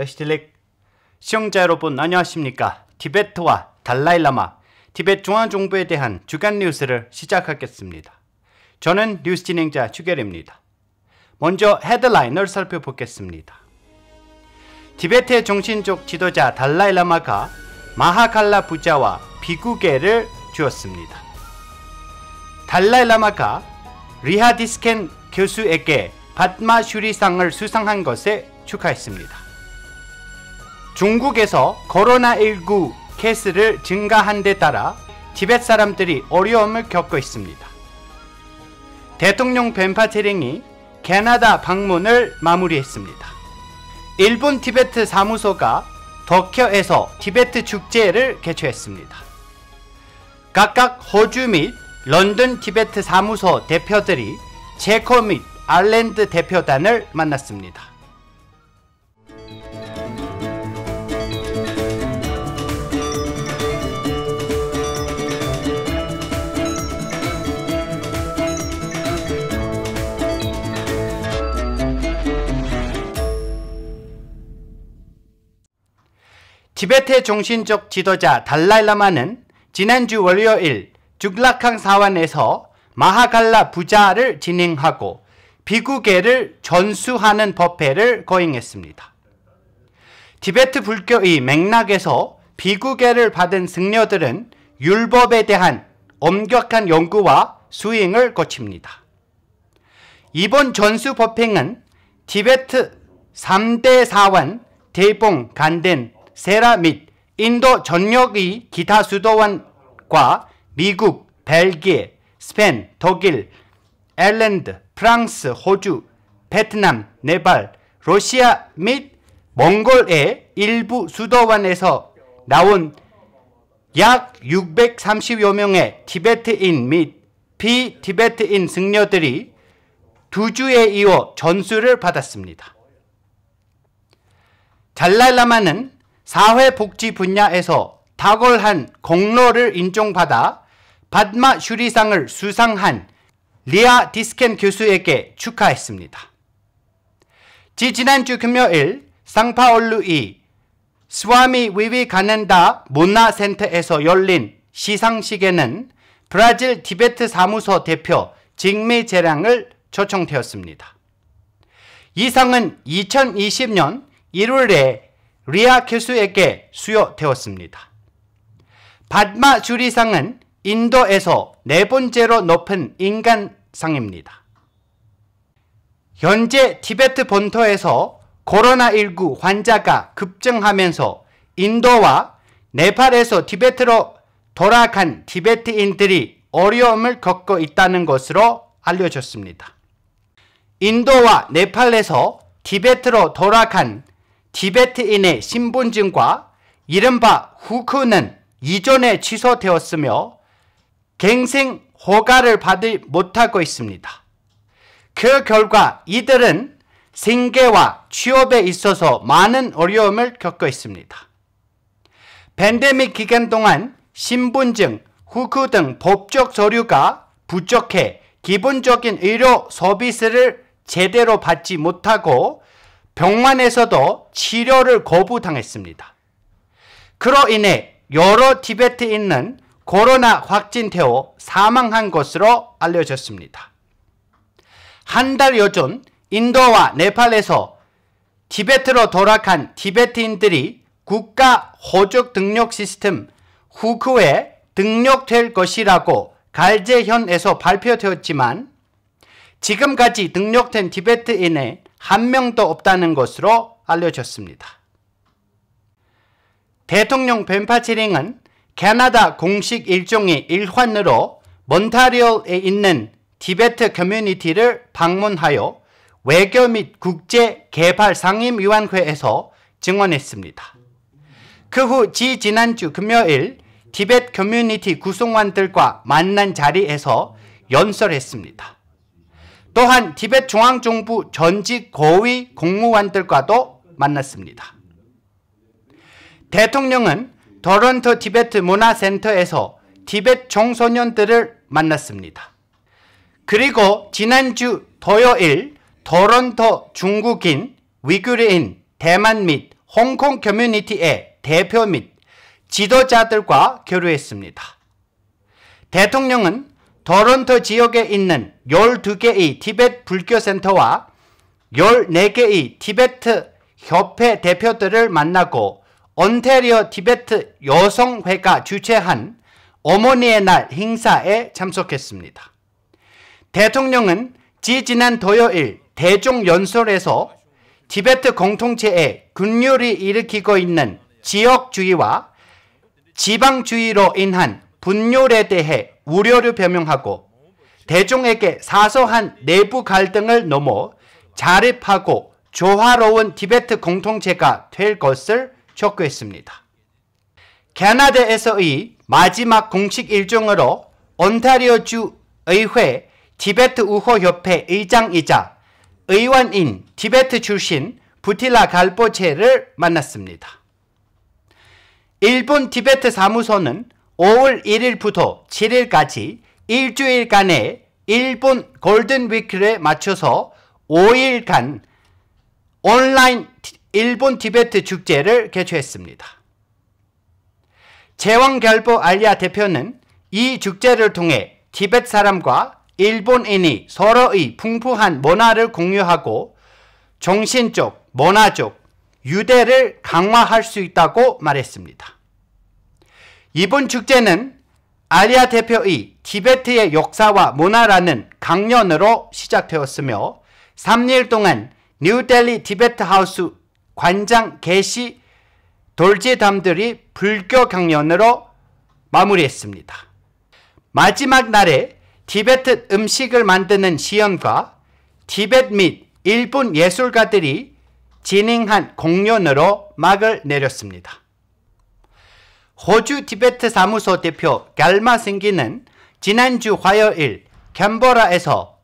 베시틸렉 시청자 여러분 안녕하십니까 티베트와 달라이라마 티벳 중앙정부에 대한 주간 뉴스를 시작하겠습니다. 저는 뉴스 진행자 추결입니다. 먼저 헤드라인을 살펴보겠습니다. 티베트의 정신적 지도자 달라이라마가 마하칼라 부자와 비구계를 주었습니다. 달라이라마가 리하디스켄 교수에게 바트마 슈리상을 수상한 것에 축하했습니다. 중국에서 코로나19 케이스를 증가한 데 따라 티벳 사람들이 어려움을 겪고 있습니다. 대통령 벤파 체링이 캐나다 방문을 마무리했습니다. 일본 티베트 사무소가 덕혀에서 티베트 축제를 개최했습니다. 각각 호주 및 런던 티베트 사무소 대표들이 체코 및아랜드 대표단을 만났습니다. 티베트의 종신적 지도자 달라이라마는 지난주 월요일 죽락항 사원에서 마하갈라 부자를 진행하고 비구계를 전수하는 법회를 거행했습니다. 티베트 불교의 맥락에서 비구계를 받은 승려들은 율법에 대한 엄격한 연구와 수행을 거칩니다. 이번 전수 법행은 티베트 3대 사원 대봉 간덴 세라 및 인도 전역의 기타 수도원과 미국, 벨기에, 스페인, 독일, 엘일랜드 프랑스, 호주, 베트남, 네발 러시아 및 몽골의 일부 수도원에서 나온 약 630여 명의 티베트인 및 비티베트인 승려들이 두 주에 이어 전수를 받았습니다. 잘랄라마는 사회복지 분야에서 탁월한 공로를 인정받아 받마 슈리상을 수상한 리아 디스켄 교수에게 축하했습니다. 지지난주 금요일 상파올루이 스와미 위위가난다 문화센터에서 열린 시상식에는 브라질 디베트 사무소 대표 직미 재량을 초청되었습니다. 이상은 2020년 1월에 리아 교수에게 수여되었습니다. 바마 주리상은 인도에서 네 번째로 높은 인간상입니다. 현재 티베트 본토에서 코로나19 환자가 급증하면서 인도와 네팔에서 티베트로 돌아간 티베트인들이 어려움을 겪고 있다는 것으로 알려졌습니다. 인도와 네팔에서 티베트로 돌아간 디베트인의 신분증과 이른바 후크는 이전에 취소되었으며 갱생 허가를 받을 못하고 있습니다. 그 결과 이들은 생계와 취업에 있어서 많은 어려움을 겪고 있습니다. 팬데믹 기간 동안 신분증, 후크 등 법적 서류가 부족해 기본적인 의료 서비스를 제대로 받지 못하고 병원에서도 치료를 거부당했습니다. 그로 인해 여러 티베트인은 코로나 확진되어 사망한 것으로 알려졌습니다. 한달 여전 인도와 네팔에서 티베트로 돌아간 티베트인들이 국가 호적 등록 시스템 후크에 등록될 것이라고 갈제현에서 발표되었지만 지금까지 등록된 티베트인의 한 명도 없다는 것으로 알려졌습니다. 대통령 뱀파치링은 캐나다 공식 일종의 일환으로 몬타리올에 있는 티베트 커뮤니티를 방문하여 외교 및 국제 개발 상임위원회에서 증언했습니다. 그 후지난주 금요일 디벳 커뮤니티 구성원들과 만난 자리에서 연설했습니다. 또한 티벳 중앙정부 전직 고위 공무원들과도 만났습니다. 대통령은 토론토 티베트 문화센터에서 티벳 청소년들을 만났습니다. 그리고 지난주 토요일 토론토 중국인, 위구르인, 대만 및 홍콩 커뮤니티의 대표 및 지도자들과 교류했습니다. 대통령은 더론토 지역에 있는 12개의 티벳 불교센터와 14개의 티베트 협회 대표들을 만나고 온테리어 티베트 여성회가 주최한 어머니의 날 행사에 참석했습니다. 대통령은 지지난 토요일 대종연설에서 티베트 공통체에 군율이 일으키고 있는 지역주의와 지방주의로 인한 분열에 대해 우려를 표명하고 대중에게 사소한 내부 갈등을 넘어 자립하고 조화로운 티베트 공통체가될 것을 촉구했습니다. 캐나다에서의 마지막 공식 일정으로 온타리오주 의회 티베트 우호협회 의장이자 의원인 티베트 출신 부틸라 갈보체를 만났습니다. 일본 티베트 사무소는 5월 1일부터 7일까지 일주일간의 일본 골든 위크를 맞춰서 5일간 온라인 일본 디베트 축제를 개최했습니다. 재왕결보 알리아 대표는 이 축제를 통해 티벳 사람과 일본인이 서로의 풍부한 문화를 공유하고 정신적, 문화적, 유대를 강화할 수 있다고 말했습니다. 이번 축제는 아리아 대표의 티베트의 역사와 문화라는 강연으로 시작되었으며 3일 동안 뉴델리 티베트 하우스 관장 개시 돌지담들이 불교 강연으로 마무리했습니다. 마지막 날에 티베트 음식을 만드는 시연과 티벳 및 일본 예술가들이 진행한 공연으로 막을 내렸습니다. 호주 티베트 사무소 대표 갤마 승기는 지난주 화요일 캔버라에서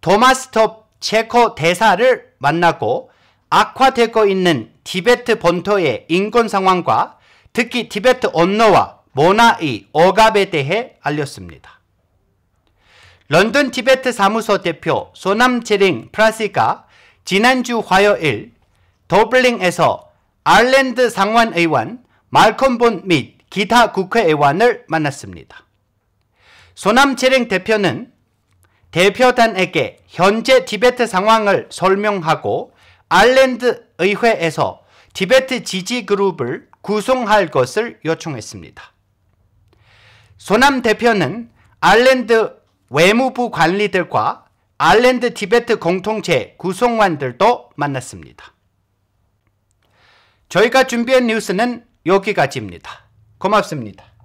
도마스톱 체코 대사를 만나고 악화되고 있는 티베트 본토의 인권 상황과 특히 티베트 언어와 모나의 억압에 대해 알렸습니다. 런던 티베트 사무소 대표 소남체링 프라시가 지난주 화요일 더블링에서 아일랜드 상원의원 말컨본 및 기타 국회의원을 만났습니다. 소남 재랭 대표는 대표단에게 현재 티베트 상황을 설명하고 아랜드 의회에서 티베트 지지 그룹을 구성할 것을 요청했습니다. 소남 대표는 아랜드 외무부 관리들과 아랜드 티베트 공통체 구성원들도 만났습니다. 저희가 준비한 뉴스는 여기까지입니다. 고맙습니다.